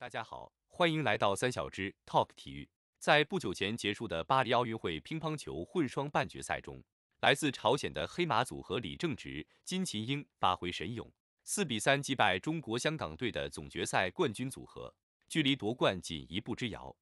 大家好，欢迎来到三小只 Talk 体育。在不久前结束的巴黎奥运会乒乓球混双半决赛中，来自朝鲜的黑马组合李正植、金琴英发挥神勇，四比三击败中国香港队的总决赛冠军组合，距离夺冠仅一步之遥。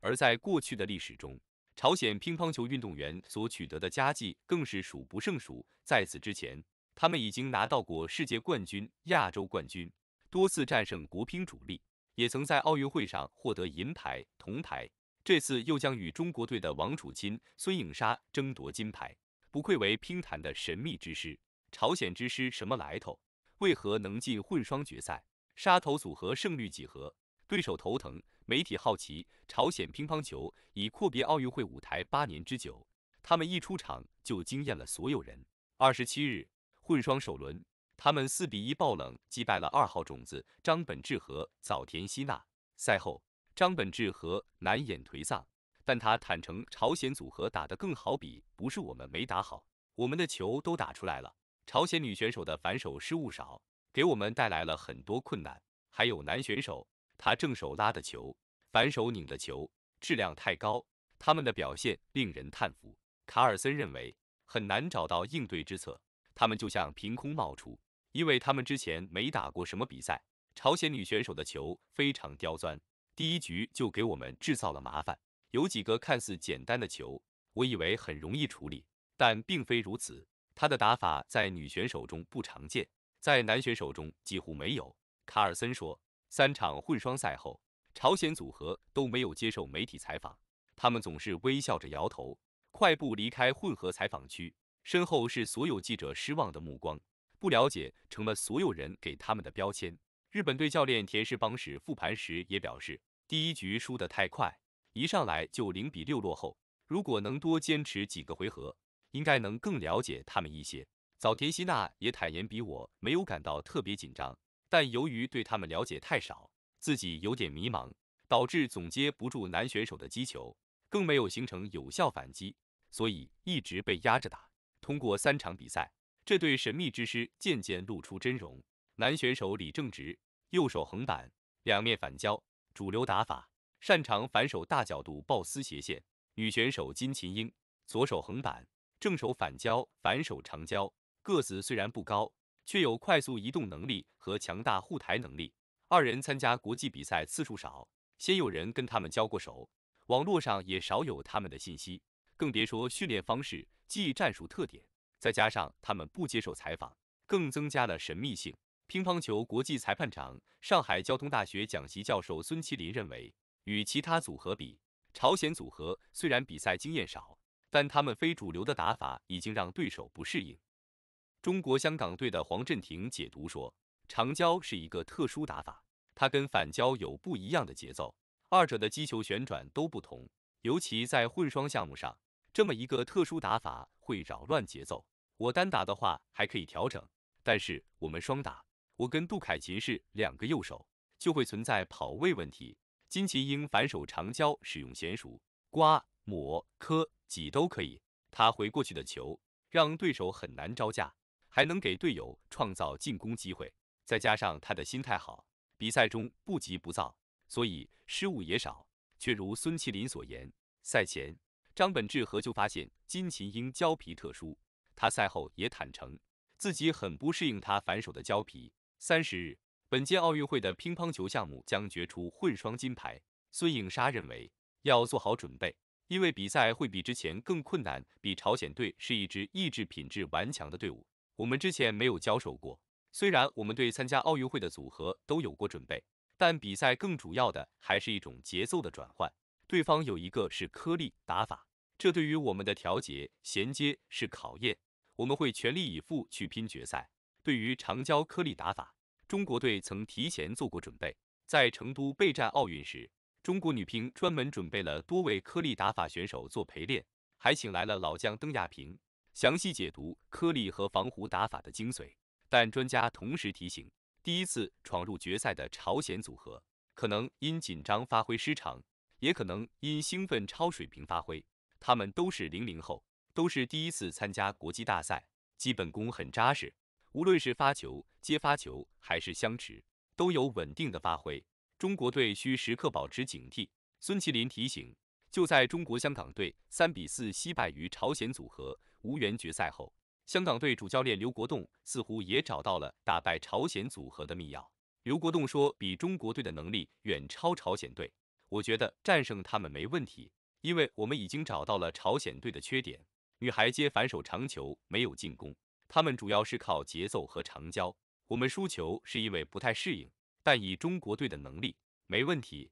而在过去的历史中，朝鲜乒乓球运动员所取得的佳绩更是数不胜数。在此之前，他们已经拿到过世界冠军、亚洲冠军，多次战胜国乒主力。也曾在奥运会上获得银牌、铜牌，这次又将与中国队的王楚钦、孙颖莎争夺金牌，不愧为乒坛的神秘之师。朝鲜之师什么来头？为何能进混双决赛？沙头组合胜率几何？对手头疼，媒体好奇。朝鲜乒乓球已阔别奥运会舞台八年之久，他们一出场就惊艳了所有人。二十七日混双首轮。他们四比一爆冷击败了二号种子张本智和早田希娜。赛后，张本智和难掩颓丧，但他坦诚朝鲜组合打得更好，比不是我们没打好，我们的球都打出来了。朝鲜女选手的反手失误少，给我们带来了很多困难。还有男选手，他正手拉的球，反手拧的球质量太高。他们的表现令人叹服。卡尔森认为很难找到应对之策，他们就像凭空冒出。因为他们之前没打过什么比赛，朝鲜女选手的球非常刁钻，第一局就给我们制造了麻烦。有几个看似简单的球，我以为很容易处理，但并非如此。她的打法在女选手中不常见，在男选手中几乎没有。卡尔森说，三场混双赛后，朝鲜组合都没有接受媒体采访，他们总是微笑着摇头，快步离开混合采访区，身后是所有记者失望的目光。不了解成了所有人给他们的标签。日本队教练田氏邦史复盘时也表示，第一局输得太快，一上来就零比六落后。如果能多坚持几个回合，应该能更了解他们一些。早田希娜也坦言，比我没有感到特别紧张，但由于对他们了解太少，自己有点迷茫，导致总接不住男选手的击球，更没有形成有效反击，所以一直被压着打。通过三场比赛。这对神秘之师渐渐露出真容。男选手李正直，右手横板，两面反胶，主流打法，擅长反手大角度抱撕斜线。女选手金琴英，左手横板，正手反胶，反手长胶。个子虽然不高，却有快速移动能力和强大护台能力。二人参加国际比赛次数少，先有人跟他们交过手，网络上也少有他们的信息，更别说训练方式技战术特点。再加上他们不接受采访，更增加了神秘性。乒乓球国际裁判长、上海交通大学讲席教授孙麒林认为，与其他组合比，朝鲜组合虽然比赛经验少，但他们非主流的打法已经让对手不适应。中国香港队的黄振廷解读说，长胶是一个特殊打法，它跟反胶有不一样的节奏，二者的击球旋转都不同，尤其在混双项目上。这么一个特殊打法会扰乱节奏，我单打的话还可以调整，但是我们双打，我跟杜凯琴是两个右手，就会存在跑位问题。金琴英反手长胶使用娴熟，刮、抹、磕、挤都可以，他回过去的球让对手很难招架，还能给队友创造进攻机会。再加上他的心态好，比赛中不急不躁，所以失误也少。却如孙麒林所言，赛前。张本智和就发现金琴英胶皮特殊，他赛后也坦诚自己很不适应他反手的胶皮。三十日，本届奥运会的乒乓球项目将决出混双金牌。孙颖莎认为要做好准备，因为比赛会比之前更困难。比朝鲜队是一支意志品质顽强的队伍，我们之前没有交手过。虽然我们对参加奥运会的组合都有过准备，但比赛更主要的还是一种节奏的转换。对方有一个是颗粒打法，这对于我们的调节衔接是考验，我们会全力以赴去拼决赛。对于长焦颗粒打法，中国队曾提前做过准备，在成都备战奥运时，中国女乒专门准备了多位颗粒打法选手做陪练，还请来了老将邓亚萍详细解读颗粒和防弧打法的精髓。但专家同时提醒，第一次闯入决赛的朝鲜组合可能因紧张发挥失常。也可能因兴奋超水平发挥，他们都是零零后，都是第一次参加国际大赛，基本功很扎实，无论是发球、接发球还是相持，都有稳定的发挥。中国队需时刻保持警惕。孙麒林提醒，就在中国香港队三比四惜败于朝鲜组合无缘决赛后，香港队主教练刘国栋似乎也找到了打败朝鲜组合的密钥。刘国栋说：“比中国队的能力远超朝鲜队。”我觉得战胜他们没问题，因为我们已经找到了朝鲜队的缺点。女孩接反手长球没有进攻，他们主要是靠节奏和长焦。我们输球是因为不太适应，但以中国队的能力，没问题。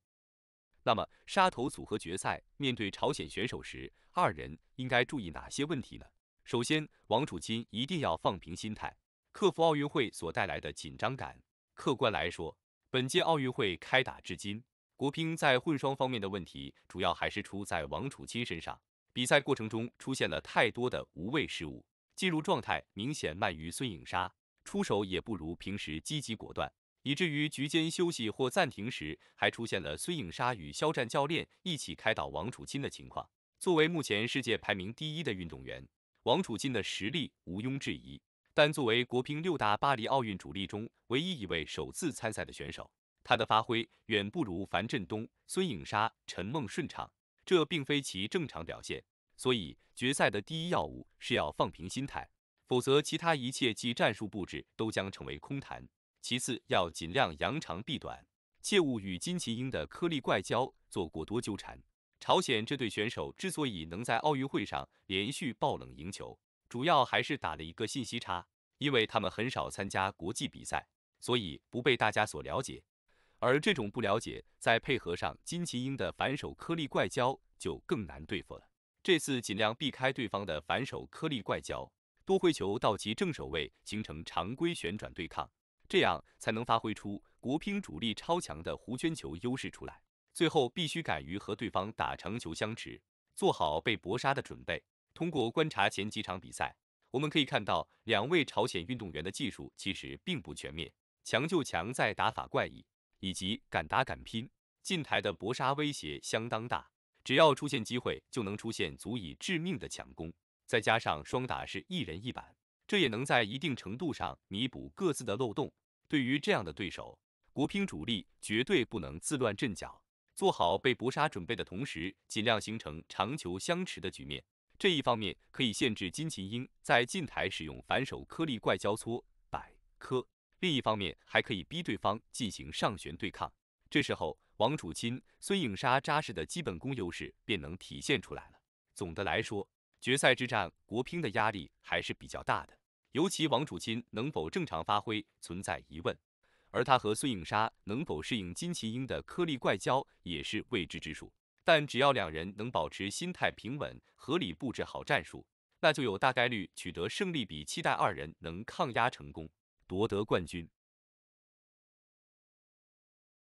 那么，沙头组合决赛面对朝鲜选手时，二人应该注意哪些问题呢？首先，王楚钦一定要放平心态，克服奥运会所带来的紧张感。客观来说，本届奥运会开打至今。国乒在混双方面的问题，主要还是出在王楚钦身上。比赛过程中出现了太多的无谓失误，进入状态明显慢于孙颖莎，出手也不如平时积极果断，以至于局间休息或暂停时，还出现了孙颖莎与肖战教练一起开导王楚钦的情况。作为目前世界排名第一的运动员，王楚钦的实力毋庸置疑，但作为国乒六大巴黎奥运主力中唯一一位首次参赛的选手。他的发挥远不如樊振东、孙颖莎、陈梦顺畅，这并非其正常表现。所以，决赛的第一要务是要放平心态，否则其他一切即战术布置都将成为空谈。其次，要尽量扬长避短，切勿与金琴英的颗粒怪胶做过多纠缠。朝鲜这对选手之所以能在奥运会上连续爆冷赢球，主要还是打了一个信息差，因为他们很少参加国际比赛，所以不被大家所了解。而这种不了解，再配合上金琴英的反手颗粒怪胶，就更难对付了。这次尽量避开对方的反手颗粒怪胶，多回球到其正手位，形成常规旋转对抗，这样才能发挥出国乒主力超强的弧圈球优势出来。最后必须敢于和对方打长球相持，做好被搏杀的准备。通过观察前几场比赛，我们可以看到两位朝鲜运动员的技术其实并不全面，强就强在打法怪异。以及敢打敢拼，近台的搏杀威胁相当大，只要出现机会就能出现足以致命的强攻。再加上双打是一人一板，这也能在一定程度上弥补各自的漏洞。对于这样的对手，国乒主力绝对不能自乱阵脚，做好被搏杀准备的同时，尽量形成长球相持的局面。这一方面可以限制金琴英在近台使用反手颗粒怪交错摆磕。另一方面，还可以逼对方进行上旋对抗，这时候王楚钦、孙颖莎扎实的基本功优势便能体现出来了。总的来说，决赛之战国乒的压力还是比较大的，尤其王楚钦能否正常发挥存在疑问，而他和孙颖莎能否适应金琴英的颗粒怪胶也是未知之数。但只要两人能保持心态平稳，合理布置好战术，那就有大概率取得胜利。比期待二人能抗压成功。夺得冠军。